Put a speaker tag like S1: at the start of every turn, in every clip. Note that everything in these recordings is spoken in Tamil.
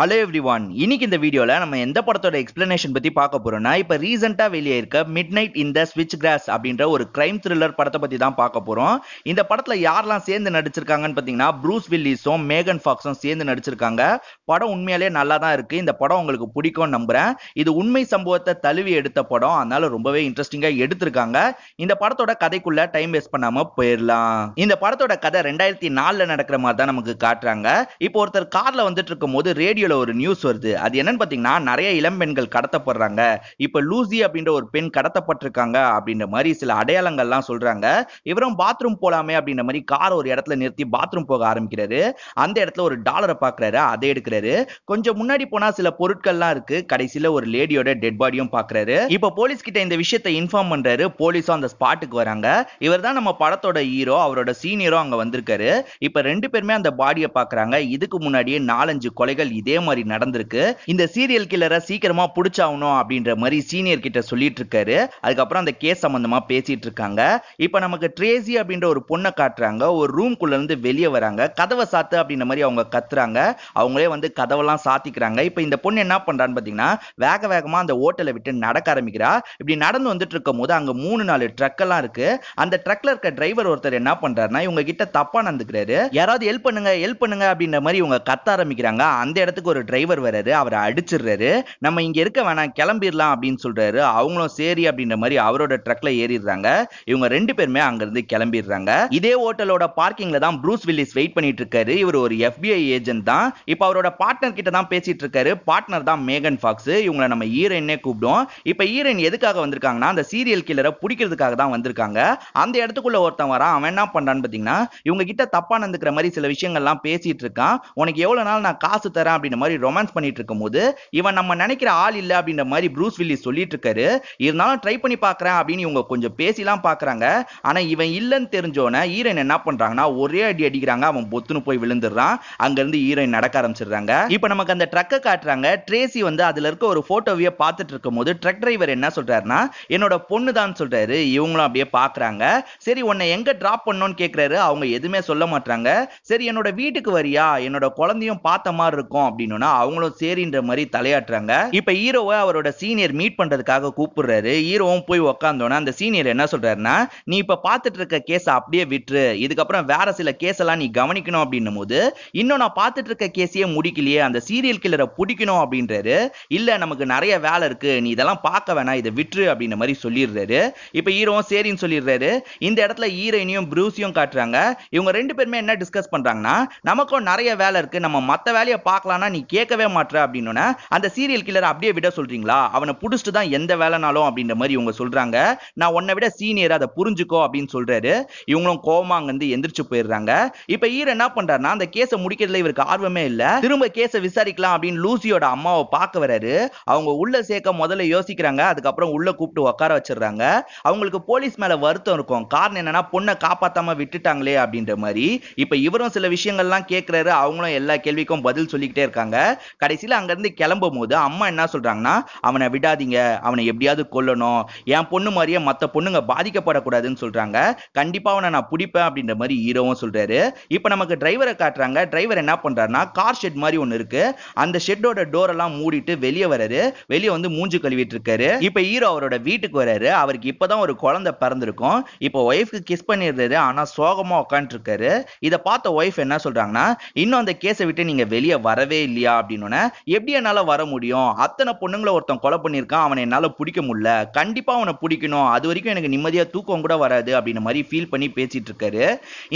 S1: ஹலோ எவ்ரி ஒன் இன்னைக்கு இந்த வீடியோவில் நம்ம எந்த படத்தோட எக்ஸ்பிளனேஷன் பற்றி பார்க்க போகிறோம்னா இப்போ ரீசெண்டாக வெளியே இருக்க மிட் நைட் இன் த ஸ்விட்ச் கிராஸ் அப்படின்ற ஒரு கிரைம் த்ரில்லர் படத்தை பற்றி தான் பார்க்க போகிறோம் இந்த படத்தில் யாரெல்லாம் சேர்ந்து நடிச்சிருக்காங்கன்னு பார்த்தீங்கன்னா ப்ரூஸ் வில்லிஸும் மேகன் ஃபாக்ஸும் சேர்ந்து நடிச்சிருக்காங்க படம் உண்மையிலே நல்லா தான் இருக்குது இந்த படம் உங்களுக்கு பிடிக்கும்னு நம்புகிறேன் இது உண்மை சம்பவத்தை தழுவி எடுத்த படம் அதனால ரொம்பவே இன்ட்ரெஸ்டிங்காக எடுத்திருக்காங்க இந்த படத்தோட கதைக்குள்ளே டைம் வேஸ்ட் பண்ணாமல் போயிடலாம் இந்த படத்தோட கதை ரெண்டாயிரத்தி நாலில் நடக்கிற மாதிரி தான் நமக்கு காட்டுறாங்க இப்போ ஒருத்தர் காரில் வந்துட்டு இருக்கும் போது ரேடியோ செய்தியில் ஒரு நியூஸ் வருது அது என்னன்னு பார்த்தீங்கன்னா நிறைய இளம்பெண்கள் கடத்தப்படுறாங்க இப்போ லூசி அப்படின்ற ஒரு பெண் கடத்தப்பட்டிருக்காங்க அப்படின்ற மாதிரி சில அடையாளங்கள்லாம் சொல்றாங்க இவரும் பாத்ரூம் போலாமே அப்படின்ற மாதிரி கார் ஒரு இடத்துல நிறுத்தி பாத்ரூம் போக ஆரம்பிக்கிறாரு அந்த இடத்துல ஒரு டாலரை பார்க்குறாரு அதை எடுக்கிறாரு கொஞ்சம் முன்னாடி போனால் சில பொருட்கள்லாம் இருக்கு கடைசியில் ஒரு லேடியோட டெட் பாடியும் பார்க்குறாரு இப்போ போலீஸ் கிட்ட இந்த விஷயத்தை இன்ஃபார்ம் பண்றாரு போலீஸும் அந்த ஸ்பாட்டுக்கு வராங்க இவர் தான் நம்ம படத்தோட ஹீரோ அவரோட சீனியரும் அங்கே வந்திருக்காரு இப்போ ரெண்டு பேருமே அந்த பாடியை பார்க்குறாங்க இதுக்கு முன்னாடியே நாலஞ்சு கொலைகள் இதே மாதிரி நடந்திருக்கு இந்த சீரியல் கில்லரை சீக்கிரமா பிடிச்சாகணும் அப்படின்ற மாதிரி சீனியர் கிட்ட சொல்லிட்டு இருக்காரு அதுக்கப்புறம் அந்த கேஸ் சம்பந்தமா பேசிட்டு இருக்காங்க இப்ப நமக்கு ட்ரேசி அப்படின்ற ஒரு பொண்ணை காட்டுறாங்க ஒரு ரூம்குள்ள இருந்து வெளியே வராங்க கதவை சாத்து அப்படின்ற மாதிரி அவங்க கத்துறாங்க அவங்களே வந்து கதவெல்லாம் சாத்திக்கிறாங்க இப்ப இந்த பொண்ணு என்ன பண்றான்னு பாத்தீங்கன்னா வேக வேகமா அந்த ஓட்டலை விட்டு நடக்க ஆரம்பிக்கிறா இப்படி நடந்து வந்துட்டு இருக்கும் போது அங்க மூணு நாலு ட்ரக் எல்லாம் இருக்கு அந்த ட்ரக்ல இருக்க டிரைவர் ஒருத்தர் என்ன பண்றாருன்னா இவங்க கிட்ட தப்பா நடந்துக்கிறாரு யாராவது ஹெல்ப் பண்ணுங்க ஹெல்ப் பண்ணுங்க அப்படின்ற மாதிரி இவங்க கத்த ஆரம்பிக்கிறாங்க அந்த இடத்துல பக்கத்துக்கு ஒரு டிரைவர் வராரு அவரை அடிச்சிடுறாரு நம்ம இங்க இருக்க வேணாம் கிளம்பிடலாம் அப்படின்னு சொல்றாரு அவங்களும் சரி அப்படின்ற மாதிரி அவரோட ட்ரக்ல ஏறிடுறாங்க இவங்க ரெண்டு பேருமே அங்கிருந்து கிளம்பிடுறாங்க இதே ஹோட்டலோட பார்க்கிங்ல தான் ப்ரூஸ் வில்லிஸ் வெயிட் பண்ணிட்டு இருக்காரு இவர் ஒரு எஃபிஐ ஏஜென்ட் தான் இப்போ அவரோட பார்ட்னர் கிட்ட தான் பேசிட்டு இருக்காரு பார்ட்னர் தான் மேகன் ஃபாக்ஸ் இவங்களை நம்ம ஹீரோயினே கூப்பிடும் இப்போ ஈரன் எதுக்காக வந்திருக்காங்கன்னா அந்த சீரியல் கில்லரை பிடிக்கிறதுக்காக தான் வந்திருக்காங்க அந்த இடத்துக்குள்ள ஒருத்தன் வரான் அவன் என்ன பண்றான்னு பாத்தீங்கன்னா இவங்க கிட்ட தப்பா நடந்துக்கிற மாதிரி சில விஷயங்கள்லாம் பேசிட்டு இருக்கான் உனக்கு எவ்வளவு நாள் நான் காசு தரேன் அப்படின்ற மாதிரி ரொமான்ஸ் பண்ணிட்டு இருக்கும் போது இவன் நம்ம நினைக்கிற ஆள் இல்லை அப்படின்ற மாதிரி ப்ரூஸ் வில்லி சொல்லிட்டு இருக்காரு இருந்தாலும் ட்ரை பண்ணி பாக்குறேன் அப்படின்னு இவங்க கொஞ்சம் பேசிலாம் பார்க்குறாங்க ஆனால் இவன் இல்லைன்னு தெரிஞ்சோன்னே ஹீரோயின் என்ன பண்ணுறாங்கன்னா ஒரே அடி அடிக்கிறாங்க அவன் பொத்துன்னு போய் விழுந்துடுறான் இருந்து ஹீரோயின் நடக்க ஆரம்பிச்சிடுறாங்க இப்போ நமக்கு அந்த ட்ரக்கை காட்டுறாங்க ட்ரேசி வந்து அதில் இருக்க ஒரு ஃபோட்டோவையே பார்த்துட்டு இருக்கும் போது ட்ரக் டிரைவர் என்ன சொல்கிறாருன்னா என்னோட பொண்ணு தான் சொல்கிறாரு இவங்களும் அப்படியே பார்க்குறாங்க சரி உன்னை எங்கே ட்ராப் பண்ணோன்னு கேட்குறாரு அவங்க எதுவுமே சொல்ல மாட்டாங்க சரி என்னோட வீட்டுக்கு வரியா என்னோட குழந்தையும் பார்த்த மாதிரி இருக்கும் அப்படின்னா அவங்களும் சரின்ற மாதிரி தலையாட்டுறாங்க இப்ப ஹீரோவை அவரோட சீனியர் மீட் பண்றதுக்காக கூப்பிடுறாரு ஹீரோவும் போய் உக்காந்தோன்னா அந்த சீனியர் என்ன சொல்றாருன்னா நீ இப்ப பாத்துட்டு இருக்க கேஸ அப்படியே விட்டுரு இதுக்கப்புறம் வேற சில கேஸ் எல்லாம் நீ கவனிக்கணும் அப்படின்னும் போது இன்னும் நான் பாத்துட்டு இருக்க கேஸையே முடிக்கலையே அந்த சீரியல் கில்லரை பிடிக்கணும் அப்படின்றாரு இல்ல நமக்கு நிறைய வேலை இருக்கு நீ இதெல்லாம் பார்க்க வேணாம் இதை விட்டுரு அப்படின்ற மாதிரி சொல்லிடுறாரு இப்ப ஹீரோவும் சரின்னு சொல்லிடுறாரு இந்த இடத்துல ஹீரோயினையும் ப்ரூஸையும் காட்டுறாங்க இவங்க ரெண்டு பேருமே என்ன டிஸ்கஸ் பண்றாங்கன்னா நமக்கும் நிறைய வேலை இருக்கு நம்ம மத்த வேலையை பார்க்கலாம் ஆனால் நீ கேட்கவே மாட்ற அப்படின்னு அந்த சீரியல் கில்லரை அப்படியே விட சொல்றீங்களா அவனை பிடிச்சிட்டு தான் எந்த வேலைனாலும் அப்படின்ற மாதிரி இவங்க சொல்றாங்க நான் உன்னை விட சீனியர் அதை புரிஞ்சுக்கோ அப்படின்னு சொல்றாரு இவங்களும் கோமா அங்கிருந்து எந்திரிச்சு போயிடுறாங்க இப்ப ஈர என்ன பண்றாருன்னா அந்த கேஸை முடிக்கிறதுல இவருக்கு ஆர்வமே இல்ல திரும்ப கேஸை விசாரிக்கலாம் அப்படின்னு லூசியோட அம்மாவை பார்க்க வராரு அவங்க உள்ள சேர்க்க முதல்ல யோசிக்கிறாங்க அதுக்கப்புறம் உள்ள கூப்பிட்டு உட்கார வச்சிடுறாங்க அவங்களுக்கு போலீஸ் மேல வருத்தம் இருக்கும் காரணம் என்னன்னா பொண்ணை காப்பாத்தாம விட்டுட்டாங்களே அப்படின்ற மாதிரி இப்ப இவரும் சில விஷயங்கள்லாம் கேட்கிறாரு அவங்களும் எல்லா கேள்விக்கும் பதில் சொல்லிக்கிட்டே இருக்காங்க இருக்காங்க கடைசியில் அங்கேருந்து கிளம்பும் போது அம்மா என்ன சொல்கிறாங்கன்னா அவனை விடாதீங்க அவனை எப்படியாவது கொல்லணும் என் பொண்ணு மாதிரியே மற்ற பொண்ணுங்க பாதிக்கப்படக்கூடாதுன்னு சொல்கிறாங்க கண்டிப்பாக அவனை நான் பிடிப்பேன் அப்படின்ற மாதிரி ஹீரோவும் சொல்கிறாரு இப்போ நமக்கு டிரைவரை காட்டுறாங்க டிரைவர் என்ன பண்ணுறாருன்னா கார் ஷெட் மாதிரி ஒன்று இருக்குது அந்த ஷெட்டோட டோரெல்லாம் மூடிட்டு வெளியே வர்றாரு வெளியே வந்து மூஞ்சு கழுவிட்டு இருக்காரு இப்போ ஹீரோ அவரோட வீட்டுக்கு வர்றாரு அவருக்கு இப்போதான் ஒரு குழந்தை பிறந்திருக்கும் இப்போ ஒய்ஃப்க்கு கிஸ் பண்ணிடுறாரு ஆனால் சோகமாக உட்காந்துருக்காரு இதை பார்த்த ஒய்ஃப் என்ன சொல்கிறாங்கன்னா இன்னும் அந்த கேஸை விட்டு நீங்கள் வெளியே வரவே இல்லையா அப்படின்னு எப்படி என்னால் வர முடியும் அத்தனை பொண்ணுங்களை ஒருத்தன் கொலை பண்ணியிருக்கான் அவனை என்னால் பிடிக்க முடியல கண்டிப்பாக அவனை பிடிக்கணும் அது வரைக்கும் எனக்கு நிம்மதியாக தூக்கம் கூட வராது அப்படின்னு மாதிரி ஃபீல் பண்ணி பேசிட்டு இருக்காரு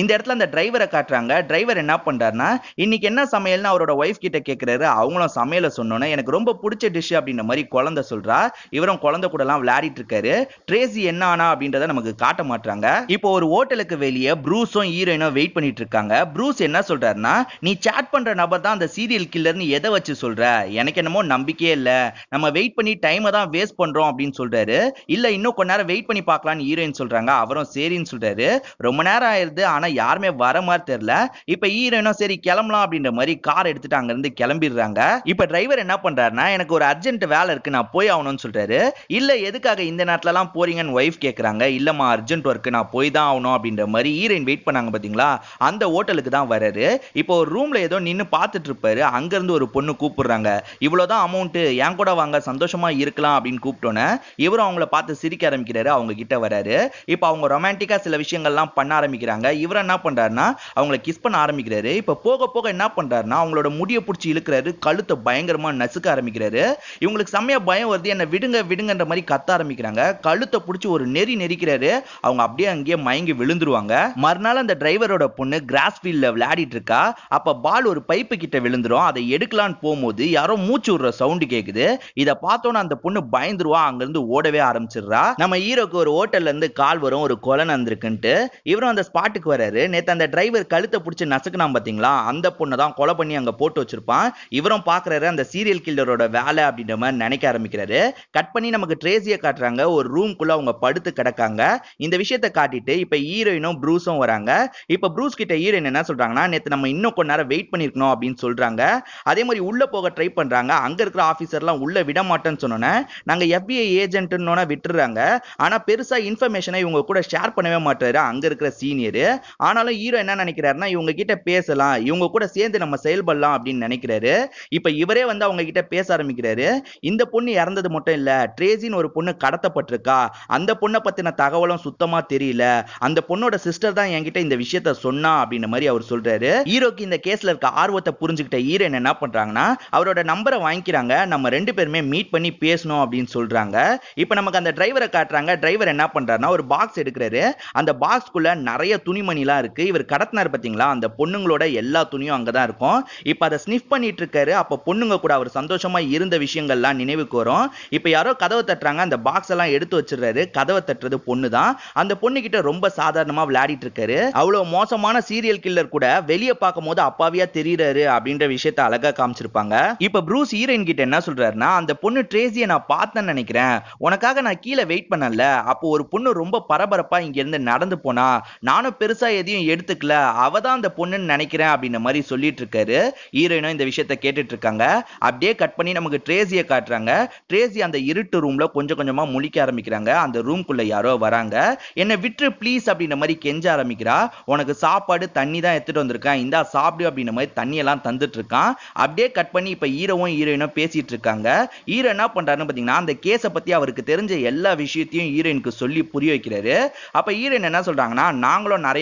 S1: இந்த இடத்துல அந்த டிரைவரை காட்டுறாங்க டிரைவர் என்ன பண்ணுறாருன்னா இன்னைக்கு என்ன சமையல்னு அவரோட ஒய்ஃப் கிட்ட கேட்குறாரு அவங்களும் சமையலை சொன்னோன்னே எனக்கு ரொம்ப பிடிச்ச டிஷ் அப்படின்ற மாதிரி குழந்தை சொல்கிறா இவரும் குழந்தை கூடலாம் விளையாடிட்டு இருக்காரு ட்ரேசி என்ன ஆனா அப்படின்றத நமக்கு காட்ட மாட்டாங்க இப்போ ஒரு ஹோட்டலுக்கு வெளியே ப்ரூஸும் ஹீரோயினும் வெயிட் பண்ணிட்டு இருக்காங்க ப்ரூஸ் என்ன சொல்றாருன்னா நீ சேட் பண்ற நபர் தான் அந்த சீரியல் இல்லைன்னு எதை வச்சு சொல்ற எனக்கு என்னமோ நம்பிக்கையே இல்ல நம்ம வெயிட் பண்ணி டைமை தான் வேஸ்ட் பண்றோம் அப்படின்னு சொல்றாரு இல்ல இன்னும் கொஞ்ச நேரம் வெயிட் பண்ணி பார்க்கலாம்னு ஹீரோயின் சொல்றாங்க அவரும் சரின்னு சொல்றாரு ரொம்ப நேரம் ஆயிருது ஆனா யாருமே வர மாதிரி தெரியல இப்ப ஹீரோயினும் சரி கிளம்பலாம் அப்படின்ற மாதிரி கார் எடுத்துட்டு அங்க இருந்து கிளம்பிடுறாங்க இப்ப டிரைவர் என்ன பண்றாருன்னா எனக்கு ஒரு அர்ஜென்ட் வேலை இருக்கு நான் போய் ஆகணும்னு சொல்றாரு இல்ல எதுக்காக இந்த நேரத்துல எல்லாம் போறீங்கன்னு ஒய்ஃப் கேக்குறாங்க இல்லம்மா அர்ஜென்ட் ஒர்க் நான் போய் தான் ஆகணும் அப்படின்ற மாதிரி ஹீரோயின் வெயிட் பண்ணாங்க பாத்தீங்களா அந்த ஹோட்டலுக்கு தான் வர்றாரு இப்போ ஒரு ரூம்ல ஏதோ நின்று பார்த்துட்டு இருப்பாரு அங்க அங்கேருந்து ஒரு பொண்ணு கூப்பிடுறாங்க இவ்வளோதான் அமௌண்ட்டு என் கூட வாங்க சந்தோஷமாக இருக்கலாம் அப்படின்னு கூப்பிட்டோன்னே இவரும் அவங்கள பார்த்து சிரிக்க ஆரம்பிக்கிறாரு அவங்க கிட்ட வராரு இப்போ அவங்க ரொமான்டிக்காக சில விஷயங்கள்லாம் பண்ண ஆரம்பிக்கிறாங்க இவர் என்ன பண்ணுறாருன்னா அவங்கள கிஸ் பண்ண ஆரம்பிக்கிறாரு இப்போ போக போக என்ன பண்ணுறாருன்னா அவங்களோட முடியை பிடிச்சி இழுக்கிறாரு கழுத்தை பயங்கரமாக நசுக்க ஆரம்பிக்கிறாரு இவங்களுக்கு செம்மையாக பயம் வருது என்னை விடுங்க விடுங்கன்ற மாதிரி கத்த ஆரம்பிக்கிறாங்க கழுத்தை பிடிச்சி ஒரு நெறி நெரிக்கிறாரு அவங்க அப்படியே அங்கேயே மயங்கி விழுந்துருவாங்க மறுநாள் அந்த டிரைவரோட பொண்ணு கிராஸ் ஃபீல்டில் விளையாடிட்டு இருக்கா அப்போ பால் ஒரு பைப்பு கிட்ட விழுந்துரும் அதை எடுக்கலான்னு போகும்போது யாரோ மூச்சு விடுற சவுண்டு கேட்குது இதை பார்த்தோன்னே அந்த பொண்ணு பயந்துருவா அங்கேருந்து ஓடவே ஆரம்பிச்சிடுறா நம்ம ஹீரோக்கு ஒரு ஹோட்டல்ல இருந்து கால் வரும் ஒரு கொலை நடந்திருக்குன்ட்டு இவரும் அந்த ஸ்பாட்டுக்கு வராரு நேற்று அந்த டிரைவர் கழுத்தை பிடிச்சி நசுக்குனா பாத்தீங்களா அந்த பொண்ணை தான் கொலை பண்ணி அங்கே போட்டு வச்சிருப்பான் இவரும் பாக்குறாரு அந்த சீரியல் கில்லரோட வேலை அப்படின்ற மாதிரி நினைக்க ஆரம்பிக்கிறாரு கட் பண்ணி நமக்கு ட்ரேசியை காட்டுறாங்க ஒரு குள்ள அவங்க படுத்து கிடக்காங்க இந்த விஷயத்த காட்டிட்டு இப்போ ஹீரோயினும் ப்ரூஸும் வராங்க இப்போ ப்ரூஸ் கிட்ட ஹீரோயின் என்ன சொல்கிறாங்கன்னா நேற்று நம்ம இன்னும் கொஞ்ச நேரம் வெயிட் பண்ணியிருக்கணும் அப்படின்னு சொல்கிறாங்க அதே மாதிரி உள்ளே போக ட்ரை பண்ணுறாங்க அங்கே இருக்கிற ஆஃபீஸர்லாம் உள்ளே விட மாட்டேன்னு சொன்னோன்னே நாங்கள் எஃபிஐ ஏஜென்ட்டுன்னு விட்டுறாங்க ஆனால் பெருசாக இன்ஃபர்மேஷனை இவங்க கூட ஷேர் பண்ணவே மாட்டாரு அங்கே இருக்கிற சீனியர் ஆனாலும் ஹீரோ என்ன நினைக்கிறாருன்னா இவங்க கிட்ட பேசலாம் இவங்க கூட சேர்ந்து நம்ம செயல்படலாம் அப்படின்னு நினைக்கிறாரு இப்போ இவரே வந்து அவங்க கிட்ட பேச ஆரம்பிக்கிறாரு இந்த பொண்ணு இறந்தது மட்டும் இல்லை ட்ரேசின்னு ஒரு பொண்ணு கடத்தப்பட்டிருக்கா அந்த பொண்ணை பற்றின தகவலும் சுத்தமாக தெரியல அந்த பொண்ணோட சிஸ்டர் தான் என்கிட்ட இந்த விஷயத்த சொன்னா அப்படின்ற மாதிரி அவர் சொல்றாரு ஹீரோக்கு இந்த கேஸ்ல இருக்க ஆர்வத்தை புரிஞ்சுக்கிட்ட ஹீரோ என்ன என்ன பண்ணுறாங்கன்னா அவரோட நம்பரை வாங்கிக்கிறாங்க நம்ம ரெண்டு பேருமே மீட் பண்ணி பேசணும் அப்படின்னு சொல்கிறாங்க இப்போ நமக்கு அந்த டிரைவரை காட்டுறாங்க டிரைவர் என்ன பண்ணுறாருன்னா ஒரு பாக்ஸ் எடுக்கிறாரு அந்த பாக்ஸ்க்குள்ளே நிறைய துணிமணிலாம் இருக்குது இவர் கடத்தினார் பார்த்தீங்களா அந்த பொண்ணுங்களோட எல்லா துணியும் அங்கே தான் இருக்கும் இப்போ அதை ஸ்னிஃப் பண்ணிட்டு இருக்காரு அப்போ பொண்ணுங்க கூட அவர் சந்தோஷமாக இருந்த விஷயங்கள்லாம் நினைவுக்கு வரும் இப்போ யாரோ கதவை தட்டுறாங்க அந்த பாக்ஸ் எல்லாம் எடுத்து வச்சிடுறாரு கதவை தட்டுறது பொண்ணு தான் அந்த பொண்ணுகிட்ட ரொம்ப சாதாரணமாக விளையாடிட்டு இருக்காரு அவ்வளோ மோசமான சீரியல் கில்லர் கூட வெளியே பார்க்கும் போது அப்பாவியா தெரியுறாரு அப்படின்ற விஷயத்த விஷயத்த அழகா காமிச்சிருப்பாங்க இப்ப ப்ரூஸ் ஹீரோயின் கிட்ட என்ன சொல்றாருன்னா அந்த பொண்ணு ட்ரேசியை நான் பார்த்தேன்னு நினைக்கிறேன் உனக்காக நான் கீழே வெயிட் பண்ணல அப்போ ஒரு பொண்ணு ரொம்ப பரபரப்பா இங்க இருந்து நடந்து போனா நானும் பெருசா எதையும் எடுத்துக்கல அவதான் அந்த பொண்ணுன்னு நினைக்கிறேன் அப்படின்ற மாதிரி சொல்லிட்டு இருக்காரு ஹீரோயினும் இந்த விஷயத்த கேட்டுட்டு இருக்காங்க அப்படியே கட் பண்ணி நமக்கு ட்ரேசியை காட்டுறாங்க ட்ரேசி அந்த இருட்டு ரூம்ல கொஞ்சம் கொஞ்சமா முழிக்க ஆரம்பிக்கிறாங்க அந்த ரூம்குள்ள யாரோ வராங்க என்னை விட்டு ப்ளீஸ் அப்படின்ற மாதிரி கெஞ்ச ஆரம்பிக்கிறா உனக்கு சாப்பாடு தண்ணி தான் எடுத்துட்டு வந்திருக்கேன் இந்தா சாப்பிடு அப்படின்ற மாதிரி தண்ணியெல்லாம் தந்துட்டு இருக்கான் தான் அப்படியே கட் பண்ணி இப்போ ஹீரோவும் ஹீரோயினும் பேசிட்டு இருக்காங்க ஹீரோ என்ன பண்றாருன்னு பார்த்தீங்கன்னா அந்த கேஸை பற்றி அவருக்கு தெரிஞ்ச எல்லா விஷயத்தையும் ஹீரோயினுக்கு சொல்லி புரிய வைக்கிறாரு அப்போ ஹீரோயின் என்ன சொல்றாங்கன்னா நாங்களும் நிறைய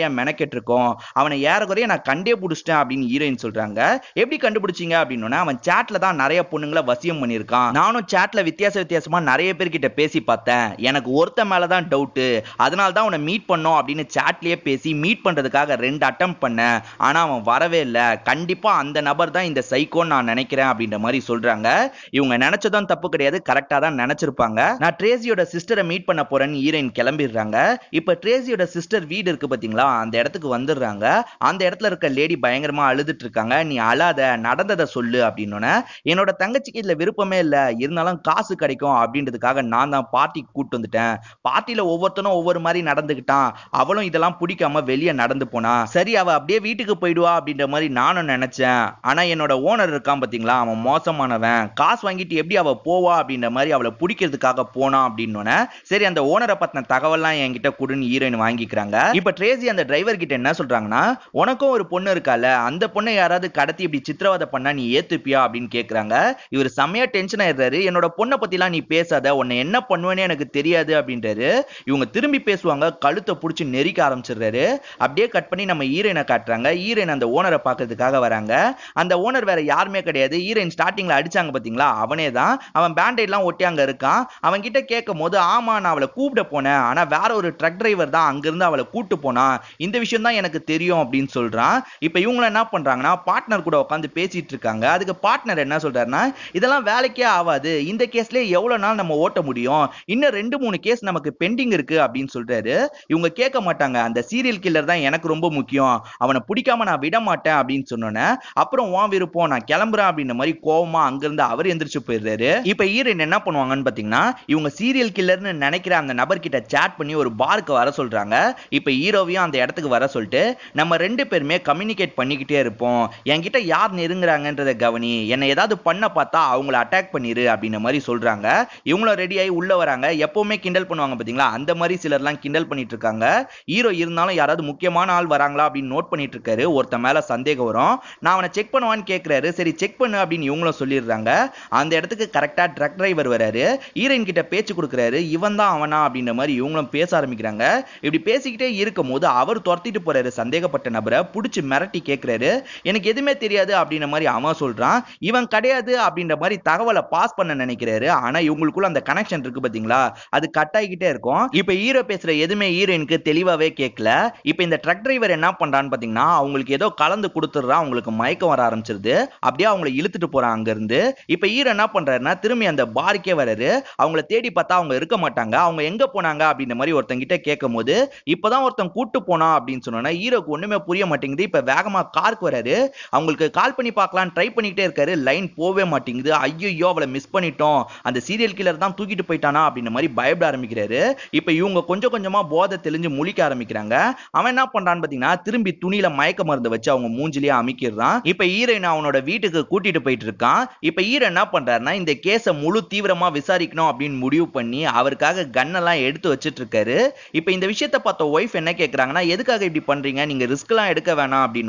S1: இருக்கோம் அவனை ஏறக்குறைய நான் கண்டே பிடிச்சிட்டேன் அப்படின்னு ஹீரோயின் சொல்றாங்க எப்படி கண்டுபிடிச்சிங்க அப்படின்னு அவன் சேட்ல தான் நிறைய பொண்ணுங்களை வசியம் பண்ணியிருக்கான் நானும் சேட்ல வித்தியாச வித்தியாசமா நிறைய பேர்கிட்ட பேசி பார்த்தேன் எனக்கு ஒருத்த மேல தான் டவுட்டு அதனால தான் உன்னை மீட் பண்ணோம் அப்படின்னு சேட்லயே பேசி மீட் பண்றதுக்காக ரெண்டு அட்டம் பண்ணேன் ஆனா அவன் வரவே இல்லை கண்டிப்பா அந்த நபர் தான் இந்த இந்த சைக்கோன்னு நான் நினைக்கிறேன் அப்படின்ற மாதிரி சொல்றாங்க இவங்க நினைச்சதும் தப்பு கிடையாது கரெக்டா தான் நினைச்சிருப்பாங்க நான் ட்ரேசியோட சிஸ்டரை மீட் பண்ண போறேன்னு ஹீரோயின் கிளம்பிடுறாங்க இப்போ ட்ரேசியோட சிஸ்டர் வீடு இருக்கு பாத்தீங்களா அந்த இடத்துக்கு வந்துடுறாங்க அந்த இடத்துல இருக்க லேடி பயங்கரமா அழுதுட்டு இருக்காங்க நீ அழாத நடந்ததை சொல்லு அப்படின்னு என்னோட தங்கச்சிக்கு இதுல விருப்பமே இல்லை இருந்தாலும் காசு கிடைக்கும் அப்படின்றதுக்காக நான் தான் பார்ட்டி கூப்பிட்டு வந்துட்டேன் பார்ட்டியில ஒவ்வொருத்தனும் ஒவ்வொரு மாதிரி நடந்துகிட்டான் அவளும் இதெல்லாம் பிடிக்காம வெளியே நடந்து போனா சரி அவ அப்படியே வீட்டுக்கு போயிடுவா அப்படின்ற மாதிரி நானும் நினைச்சேன் ஆனா என்னோட அவனோட ஓனர் இருக்கான் பார்த்தீங்களா அவன் மோசமானவன் காசு வாங்கிட்டு எப்படி அவள் போவா அப்படின்ற மாதிரி அவளை பிடிக்கிறதுக்காக போனா அப்படின்னு சரி அந்த ஓனரை பற்றின தகவல்லாம் என்கிட்ட குடுன்னு ஹீரோயின் வாங்கிக்கிறாங்க இப்போ ட்ரேசி அந்த டிரைவர் கிட்ட என்ன சொல்றாங்கன்னா உனக்கும் ஒரு பொண்ணு இருக்கால அந்த பொண்ணை யாராவது கடத்தி இப்படி சித்திரவதை பண்ணா நீ ஏத்துப்பியா அப்படின்னு கேட்குறாங்க இவர் செம்மையா டென்ஷன் ஆயிடுறாரு என்னோட பொண்ணை பற்றிலாம் நீ பேசாத உன்னை என்ன பண்ணுவேன்னு எனக்கு தெரியாது அப்படின்றாரு இவங்க திரும்பி பேசுவாங்க கழுத்தை பிடிச்சி நெரிக்க ஆரம்பிச்சிடுறாரு அப்படியே கட் பண்ணி நம்ம ஹீரோயினை காட்டுறாங்க ஹீரோயின் அந்த ஓனரை பார்க்கறதுக்காக வராங்க அந்த ஓனர் பேனர் வேற யாருமே கிடையாது ஹீரோயின் ஸ்டார்டிங்ல அடிச்சாங்க பாத்தீங்களா அவனே தான் அவன் பேண்டைட்லாம் ஒட்டி அங்க இருக்கான் அவன் கிட்ட கேட்கும் போது ஆமா நான் அவளை கூப்பிட போனேன் ஆனா வேற ஒரு ட்ரக் டிரைவர் தான் அங்கிருந்து அவளை கூப்பிட்டு போனான் இந்த விஷயம் தான் எனக்கு தெரியும் அப்படின்னு சொல்றான் இப்ப இவங்க என்ன பண்றாங்கன்னா பார்ட்னர் கூட உட்காந்து பேசிட்டு இருக்காங்க அதுக்கு பார்ட்னர் என்ன சொல்றாருன்னா இதெல்லாம் வேலைக்கே ஆகாது இந்த கேஸ்லயே எவ்வளவு நாள் நம்ம ஓட்ட முடியும் இன்னும் ரெண்டு மூணு கேஸ் நமக்கு பெண்டிங் இருக்கு அப்படின்னு சொல்றாரு இவங்க கேட்க மாட்டாங்க அந்த சீரியல் கில்லர் தான் எனக்கு ரொம்ப முக்கியம் அவனை பிடிக்காம நான் விட மாட்டேன் அப்படின்னு சொன்னோன்னே அப்புறம் இருப்போம் நான் கிளம்புறேன் அப்படின்ற மாதிரி கோவமா அங்கிருந்து அவர் எந்திரிச்சு போயிடுறாரு இப்ப ஈரன் என்ன பண்ணுவாங்கன்னு பாத்தீங்கன்னா இவங்க சீரியல் கில்லர்னு நினைக்கிற அந்த நபர் கிட்ட சேட் பண்ணி ஒரு பாருக்கு வர சொல்றாங்க இப்ப ஹீரோவையும் அந்த இடத்துக்கு வர சொல்லிட்டு நம்ம ரெண்டு பேருமே கம்யூனிகேட் பண்ணிக்கிட்டே இருப்போம் என்கிட்ட யார் நெருங்குறாங்கன்றத கவனி என்னை ஏதாவது பண்ண பார்த்தா அவங்கள அட்டாக் பண்ணிரு அப்படின்ற மாதிரி சொல்றாங்க இவங்களும் ரெடி ஆகி உள்ள வராங்க எப்பவுமே கிண்டல் பண்ணுவாங்க பாத்தீங்களா அந்த மாதிரி சிலர் எல்லாம் கிண்டல் பண்ணிட்டு இருக்காங்க ஹீரோ இருந்தாலும் யாராவது முக்கியமான ஆள் வராங்களா அப்படின்னு நோட் பண்ணிட்டு இருக்காரு ஒருத்த மேல சந்தேகம் வரும் நான் அவனை செக் பண்ணுவான்னு கேட்குறாரு சரி செக் பண்ணு அப்படின்னு இவங்களும் சொல்லிடுறாங்க அந்த இடத்துக்கு கரெக்டாக ட்ரக் டிரைவர் வராரு ஹீரோயின் கிட்ட பேச்சு கொடுக்குறாரு இவன் தான் அவனா அப்படின்ற மாதிரி இவங்களும் பேச ஆரம்பிக்கிறாங்க இப்படி பேசிக்கிட்டே இருக்கும் போது அவர் துரத்திட்டு போறாரு சந்தேகப்பட்ட நபரை பிடிச்சி மிரட்டி கேட்குறாரு எனக்கு எதுவுமே தெரியாது அப்படின்ற மாதிரி அவன் சொல்றான் இவன் கிடையாது அப்படின்ற மாதிரி தகவலை பாஸ் பண்ண நினைக்கிறாரு ஆனால் இவங்களுக்குள்ள அந்த கனெக்ஷன் இருக்கு பார்த்தீங்களா அது கட் ஆகிக்கிட்டே இருக்கும் இப்ப ஹீரோ பேசுற எதுவுமே ஹீரோயினுக்கு தெளிவாகவே கேட்கல இப்ப இந்த ட்ரக் டிரைவர் என்ன பண்றான்னு பார்த்தீங்கன்னா அவங்களுக்கு ஏதோ கலந்து கொடுத்துடுறான் அவங்களுக்கு மயக்கம் வர ஆரம்பிச்சிருது வந்துருது அப்படியே அவங்களை இழுத்துட்டு போறான் அங்க இருந்து இப்ப ஈர என்ன பண்றாருன்னா திரும்பி அந்த பாருக்கே வர்றாரு அவங்கள தேடி பார்த்தா அவங்க இருக்க மாட்டாங்க அவங்க எங்க போனாங்க அப்படின்ற மாதிரி ஒருத்தங்க கிட்ட கேட்கும் போது இப்பதான் ஒருத்தன் கூட்டு போனா அப்படின்னு சொன்னா ஈரோக்கு ஒண்ணுமே புரிய மாட்டேங்குது இப்ப வேகமா காருக்கு வராரு அவங்களுக்கு கால் பண்ணி பார்க்கலாம் ட்ரை பண்ணிக்கிட்டே இருக்காரு லைன் போவே மாட்டேங்குது ஐயோ அவளை மிஸ் பண்ணிட்டோம் அந்த சீரியல் கில்லர் தான் தூக்கிட்டு போயிட்டானா அப்படின்ற மாதிரி பயப்பட ஆரம்பிக்கிறாரு இப்ப இவங்க கொஞ்சம் கொஞ்சமா போதை தெளிஞ்சு முழிக்க ஆரம்பிக்கிறாங்க அவன் என்ன பண்றான்னு பாத்தீங்கன்னா திரும்பி துணியில மயக்க மருந்து வச்சு அவங்க மூஞ்சிலேயே அமைக்கிறான் இப்ப ஈரோ அவனோட வீட்டுக்கு கூட்டிட்டு போயிட்டு இருக்கான் இப்ப ஈரன் என்ன பண்றாருன்னா இந்த கேஸ முழு தீவிரமா விசாரிக்கணும் அப்படின்னு முடிவு பண்ணி அவருக்காக கண்ணெல்லாம் எடுத்து வச்சுட்டு இருக்காரு இப்ப இந்த விஷயத்த பார்த்த ஒய்ஃப் என்ன கேட்கறாங்கன்னா எதுக்காக இப்படி பண்றீங்க நீங்க ரிஸ்க் எல்லாம் எடுக்க வேணாம் அப்படின்னு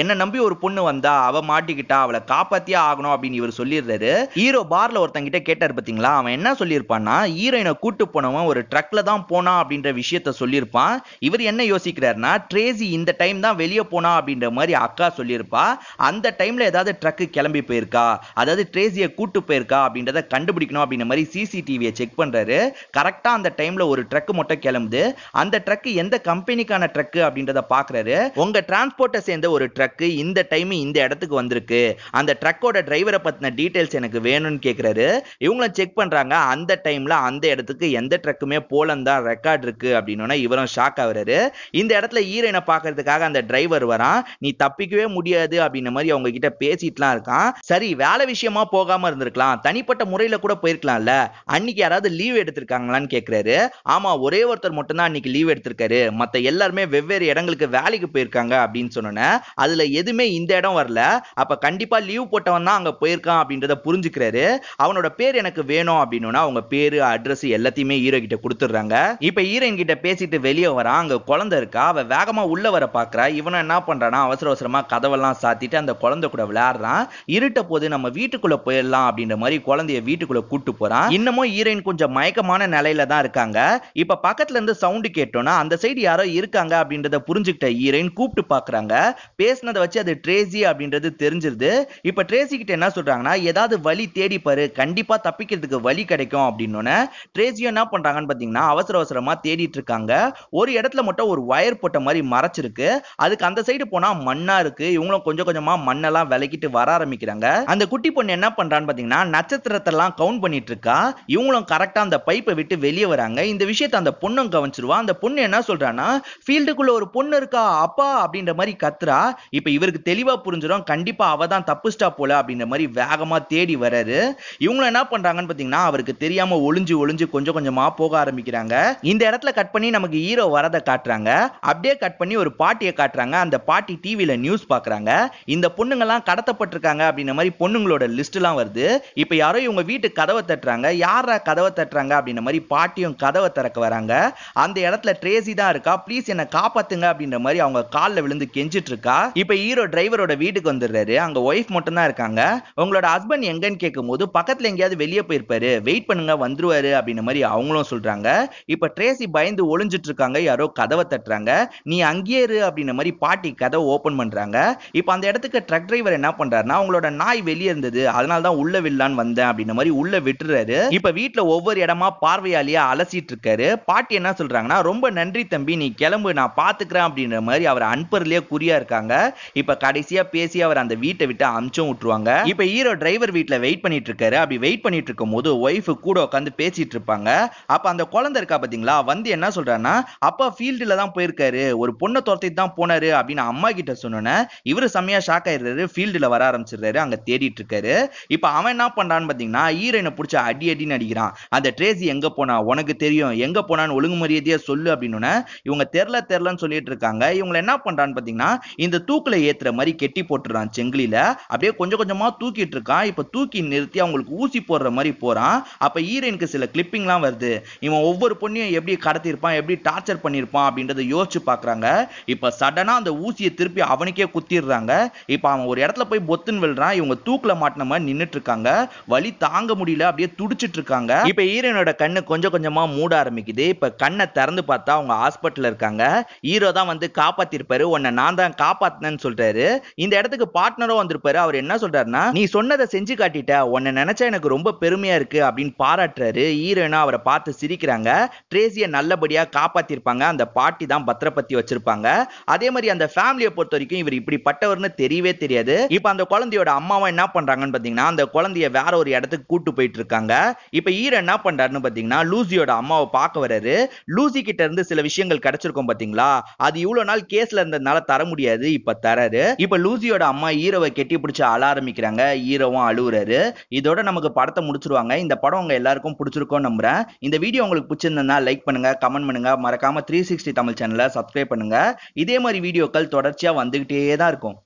S1: என்ன நம்பி ஒரு பொண்ணு வந்தா அவ மாட்டிக்கிட்டா அவளை காப்பாத்தியே ஆகணும் அப்படின்னு இவர் சொல்லிடுறாரு ஹீரோ பார்ல ஒருத்தங்கிட்ட கேட்டார் பாத்தீங்களா அவன் என்ன சொல்லியிருப்பான்னா ஹீரோயினை கூட்டு போனவன் ஒரு ட்ரக்ல தான் போனா அப்படின்ற விஷயத்த சொல்லியிருப்பான் இவர் என்ன யோசிக்கிறாருன்னா ட்ரேசி இந்த டைம் தான் வெளியே போனா அப்படின்ற மாதிரி அக்கா சொல்லியிருப்பா அந்த டைம் டைம்ல ஏதாவது ட்ரக்கு கிளம்பி போயிருக்கா அதாவது ட்ரேசியை கூட்டு போயிருக்கா அப்படின்றத கண்டுபிடிக்கணும் அப்படின்ற மாதிரி சிசிடிவியை செக் பண்றாரு கரெக்டா அந்த டைம்ல ஒரு ட்ரக்கு மட்டும் கிளம்புது அந்த ட்ரக்கு எந்த கம்பெனிக்கான ட்ரக்கு அப்படின்றத பாக்குறாரு உங்க டிரான்ஸ்போர்ட்டை சேர்ந்த ஒரு ட்ரக்கு இந்த டைம் இந்த இடத்துக்கு வந்திருக்கு அந்த ட்ரக்கோட டிரைவரை பத்தின டீட்டெயில்ஸ் எனக்கு வேணும்னு கேட்குறாரு இவங்களும் செக் பண்றாங்க அந்த டைம்ல அந்த இடத்துக்கு எந்த ட்ரக்குமே போலந்தான் தான் ரெக்கார்ட் இருக்கு அப்படின்னா இவரும் ஷாக் ஆகுறாரு இந்த இடத்துல ஈரனை பாக்குறதுக்காக அந்த டிரைவர் வரான் நீ தப்பிக்கவே முடியாது அப்படின்னு மாதிரி அவங்க கிட்ட பேசிட்டுலாம் இருக்கான் சரி வேலை விஷயமா போகாம இருந்திருக்கலாம் தனிப்பட்ட முறையில கூட போயிருக்கலாம்ல அன்னைக்கு யாராவது லீவ் எடுத்திருக்காங்களான்னு கேட்கிறாரு ஆமா ஒரே ஒருத்தர் மட்டும் தான் அன்னைக்கு லீவ் எடுத்திருக்காரு மத்த எல்லாருமே வெவ்வேறு இடங்களுக்கு வேலைக்கு போயிருக்காங்க அப்படின்னு சொன்னோன்னே அதுல எதுவுமே இந்த இடம் வரல அப்ப கண்டிப்பா லீவ் போட்டவன் தான் அங்க போயிருக்கான் அப்படின்றத புரிஞ்சுக்கிறாரு அவனோட பேர் எனக்கு வேணும் அப்படின்னு அவங்க பேரு அட்ரஸ் எல்லாத்தையுமே ஹீரோ கிட்ட கொடுத்துட்றாங்க இப்ப ஹீரோயின் கிட்ட பேசிட்டு வெளியே வரான் அங்க குழந்தை இருக்கா அவ வேகமா உள்ள வர பாக்குறா இவன என்ன பண்றானா அவசர அவசரமா கதவெல்லாம் சாத்திட்டு அந்த குழந்தை கூட விளையாடுறான் இருட்ட போது நம்ம வீட்டுக்குள்ள போயிடலாம் அப்படின்ற மாதிரி குழந்தைய வீட்டுக்குள்ள கூட்டு போறான் இன்னமும் ஹீரோயின் கொஞ்சம் மயக்கமான நிலையில தான் இருக்காங்க இப்ப பக்கத்துல இருந்து சவுண்டு கேட்டோம்னா அந்த சைடு யாரோ இருக்காங்க அப்படின்றத புரிஞ்சுக்கிட்ட ஹீரோயின் கூப்பிட்டு பாக்குறாங்க பேசினதை வச்சு அது ட்ரேசி அப்படின்றது தெரிஞ்சிருது இப்ப ட்ரேசி கிட்ட என்ன சொல்றாங்கன்னா ஏதாவது வழி தேடி பாரு கண்டிப்பா தப்பிக்கிறதுக்கு வழி கிடைக்கும் அப்படின்னு ட்ரேசியும் என்ன பண்றாங்கன்னு பாத்தீங்கன்னா அவசர அவசரமா தேடிட்டு இருக்காங்க ஒரு இடத்துல மட்டும் ஒரு ஒயர் போட்ட மாதிரி மறைச்சிருக்கு அதுக்கு அந்த சைடு போனா மண்ணா இருக்கு இவங்களும் கொஞ்சம் கொஞ்சமா மண்ணெல்லாம் எல்லாம் விலகிட்டு வர ஆரம்பிக்கிறாங்க அந்த குட்டி பொண்ணு என்ன பண்றான்னு பாத்தீங்கன்னா கவுண்ட் பண்ணிட்டு இருக்கா இவங்களும் கரெக்டா அந்த பைப்பை விட்டு வெளியே வராங்க இந்த விஷயத்த அந்த பொண்ணும் கவனிச்சிருவா அந்த பொண்ணு என்ன சொல்றான்னா ஃபீல்டுக்குள்ள ஒரு பொண்ணு இருக்கா அப்பா அப்படின்ற மாதிரி கத்துறா இப்ப இவருக்கு தெளிவா புரிஞ்சிடும் கண்டிப்பா அவ தான் தப்புஸ்டா போல அப்படின்ற மாதிரி வேகமா தேடி வராரு இவங்களும் என்ன பண்றாங்கன்னு பாத்தீங்கன்னா அவருக்கு தெரியாம ஒளிஞ்சு ஒளிஞ்சு கொஞ்சம் கொஞ்சமா போக ஆரம்பிக்கிறாங்க இந்த இடத்துல கட் பண்ணி நமக்கு ஹீரோ வரதை காட்டுறாங்க அப்படியே கட் பண்ணி ஒரு பாட்டியை காட்டுறாங்க அந்த பாட்டி டிவியில நியூஸ் பாக்குறாங்க இந்த பொண்ணுங்க இவங்கெல்லாம் கடத்தப்பட்டிருக்காங்க அப்படின்ற மாதிரி பொண்ணுங்களோட லிஸ்ட்லாம் வருது இப்போ யாரோ இவங்க வீட்டு கதவை தட்டுறாங்க யாரா கதவை தட்டுறாங்க அப்படின்ற மாதிரி பாட்டியும் கதவை திறக்க வராங்க அந்த இடத்துல ட்ரேசி தான் இருக்கா ப்ளீஸ் என்னை காப்பாத்துங்க அப்படின்ற மாதிரி அவங்க காலில் விழுந்து கெஞ்சிட்டு இருக்கா இப்போ ஹீரோ டிரைவரோட வீட்டுக்கு வந்துடுறாரு அங்க ஒய்ஃப் மட்டும் தான் இருக்காங்க உங்களோட ஹஸ்பண்ட் எங்கன்னு கேட்கும்போது பக்கத்துல எங்கேயாவது வெளியே போயிருப்பாரு வெயிட் பண்ணுங்க வந்துருவாரு அப்படின்ற மாதிரி அவங்களும் சொல்றாங்க இப்போ ட்ரேசி பயந்து ஒளிஞ்சிட்டு இருக்காங்க யாரோ கதவை தட்டுறாங்க நீ அங்கேயே இரு அப்படின்ற மாதிரி பாட்டி கதவை ஓபன் பண்றாங்க இப்போ அந்த இடத்துக்கு ட்ரக் டிரைவர் என்ன பண்றாருன்னா அவங்களோட நாய் வெளியே இருந்தது அதனால தான் உள்ள வில்லான்னு வந்தேன் அப்படின்ற மாதிரி உள்ள விட்டுறாரு இப்ப வீட்டுல ஒவ்வொரு இடமா பார்வையாளியா அலசிட்டு இருக்காரு பாட்டி என்ன சொல்றாங்கன்னா ரொம்ப நன்றி தம்பி நீ கிளம்பு நான் பாத்துக்கிறேன் அப்படின்ற மாதிரி அவர் அன்பர்லயே குறியா இருக்காங்க இப்ப கடைசியா பேசி அவர் அந்த வீட்டை விட்டு அமிச்சும் விட்டுருவாங்க இப்ப ஹீரோ டிரைவர் வீட்டுல வெயிட் பண்ணிட்டு இருக்காரு அப்படி வெயிட் பண்ணிட்டு இருக்கும் போது ஒய்ஃப் கூட உட்காந்து பேசிட்டு இருப்பாங்க அப்ப அந்த குழந்தை இருக்கா பாத்தீங்களா வந்து என்ன சொல்றான்னா அப்பா ஃபீல்டுல தான் போயிருக்காரு ஒரு பொண்ணை துரத்திட்டு தான் போனாரு அப்படின்னு அம்மா கிட்ட சொன்னோன்னே இவரு செம்மையா ஷாக் ஆயிடுறாரு ஃபீல்டில் வர ஆரம்பிச்சிடுறாரு அங்கே தேடிட்டு இருக்காரு இப்போ அவன் என்ன பண்ணான்னு பார்த்தீங்கன்னா ஈரனை பிடிச்ச அடி அடின்னு அடிக்கிறான் அந்த ட்ரேசி எங்கே போனா உனக்கு தெரியும் எங்கே போனான்னு ஒழுங்கு மரியாதையாக சொல்லு அப்படின்னு இவங்க தெரில தெரிலன்னு சொல்லிட்டு இருக்காங்க இவங்களை என்ன பண்ணுறான்னு பார்த்தீங்கன்னா இந்த தூக்கில் ஏற்றுற மாதிரி கெட்டி போட்டுறான் செங்கிலியில் அப்படியே கொஞ்சம் கொஞ்சமாக தூக்கிட்டு இருக்கான் இப்போ தூக்கி நிறுத்தி அவங்களுக்கு ஊசி போடுற மாதிரி போகிறான் அப்போ ஈரனுக்கு சில கிளிப்பிங்லாம் வருது இவன் ஒவ்வொரு பொண்ணையும் எப்படி கடத்திருப்பான் எப்படி டார்ச்சர் பண்ணியிருப்பான் அப்படின்றத யோசிச்சு பார்க்குறாங்க இப்போ சடனாக அந்த ஊசியை திருப்பி அவனுக்கே குத்திடுறாங்க இப்போ அவன் ஒரு இடத்துல போய் பொத்துன்னு விழுறான் இவங்க தூக்கில மாட்டின மாதிரி நின்றுட்டு இருக்காங்க வலி தாங்க முடியல அப்படியே துடிச்சிட்டு இருக்காங்க இப்ப ஹீரோனோட கண்ணு கொஞ்சம் கொஞ்சமா மூட ஆரம்பிக்குது இப்ப கண்ணை திறந்து பார்த்தா அவங்க ஹாஸ்பிட்டல் இருக்காங்க ஹீரோ தான் வந்து காப்பாத்திருப்பாரு உன்னை நான் தான் காப்பாத்தினேன்னு சொல்றாரு இந்த இடத்துக்கு பார்ட்னரும் வந்திருப்பாரு அவர் என்ன சொல்றாருன்னா நீ சொன்னதை செஞ்சு காட்டிட்ட உன்னை நினைச்சா எனக்கு ரொம்ப பெருமையா இருக்கு அப்படின்னு பாராட்டுறாரு ஹீரோனா அவரை பார்த்து சிரிக்கிறாங்க ட்ரேசிய நல்லபடியா காப்பாத்திருப்பாங்க அந்த பாட்டி தான் பத்திரப்பத்தி வச்சிருப்பாங்க அதே மாதிரி அந்த ஃபேமிலியை பொறுத்த வரைக்கும் இவர் இப்படிப்பட்டவர்னு தெரியவே தெரியாது முடியாது இப்ப அந்த குழந்தையோட அம்மாவும் என்ன பண்றாங்கன்னு பாத்தீங்கன்னா அந்த குழந்தைய வேற ஒரு இடத்துக்கு கூட்டு போயிட்டு இருக்காங்க இப்ப ஈர என்ன பண்றாருன்னு பாத்தீங்கன்னா லூசியோட அம்மாவை பார்க்க வராரு லூசி கிட்ட இருந்து சில விஷயங்கள் கிடைச்சிருக்கும் பாத்தீங்களா அது இவ்வளவு நாள் கேஸ்ல இருந்ததுனால தர முடியாது இப்ப தராரு இப்ப லூசியோட அம்மா ஈரவை கெட்டி பிடிச்சி அழ ஆரம்பிக்கிறாங்க ஈரவும் அழுகுறாரு இதோட நமக்கு படத்தை முடிச்சிருவாங்க இந்த படம் உங்க எல்லாருக்கும் பிடிச்சிருக்கோம் நம்புறேன் இந்த வீடியோ உங்களுக்கு பிடிச்சிருந்தா லைக் பண்ணுங்க கமெண்ட் பண்ணுங்க மறக்காம த்ரீ சிக்ஸ்டி தமிழ் சேனலை சப்ஸ்கிரைப் பண்ணுங்க இதே மாதிரி வீடியோக்கள் தொடர்ச்சியா வந்துகிட்டே தான் இருக்கும்